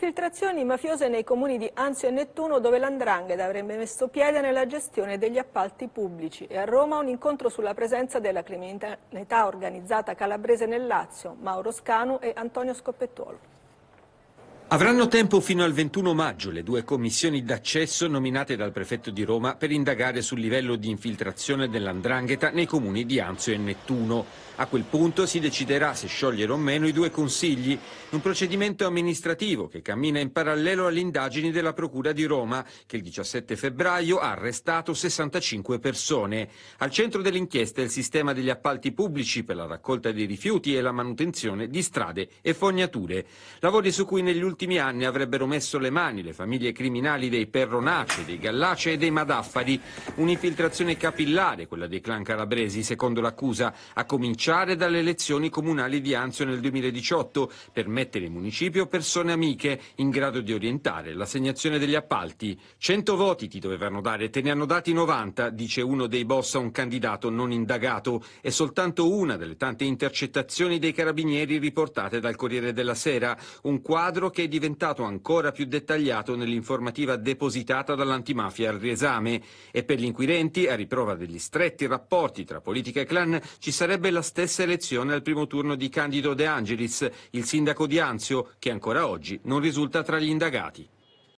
Infiltrazioni mafiose nei comuni di Anzio e Nettuno dove l'Andrangheta avrebbe messo piede nella gestione degli appalti pubblici e a Roma un incontro sulla presenza della criminalità organizzata calabrese nel Lazio, Mauro Scanu e Antonio Scoppettuolo. Avranno tempo fino al 21 maggio le due commissioni d'accesso nominate dal prefetto di Roma per indagare sul livello di infiltrazione dell'andrangheta nei comuni di Anzio e Nettuno. A quel punto si deciderà se sciogliere o meno i due consigli, un procedimento amministrativo che cammina in parallelo alle indagini della Procura di Roma, che il 17 febbraio ha arrestato 65 persone. Al centro dell'inchiesta è il sistema degli appalti pubblici per la raccolta dei rifiuti e la manutenzione di strade e fognature. Lavori su cui negli ultimi ultimi anni avrebbero messo le mani le famiglie criminali dei Perronace, dei Gallace e dei Madaffari. Un'infiltrazione capillare, quella dei clan calabresi, secondo l'accusa, a cominciare dalle elezioni comunali di Anzio nel 2018 per mettere in municipio persone amiche in grado di orientare l'assegnazione degli appalti. 100 voti ti dovevano dare, te ne hanno dati 90, dice uno dei boss a un candidato non indagato. È soltanto una delle tante intercettazioni dei carabinieri riportate dal Corriere della Sera, un quadro che diventato ancora più dettagliato nell'informativa depositata dall'antimafia al riesame e per gli inquirenti, a riprova degli stretti rapporti tra politica e clan, ci sarebbe la stessa elezione al primo turno di Candido De Angelis, il sindaco di Anzio, che ancora oggi non risulta tra gli indagati.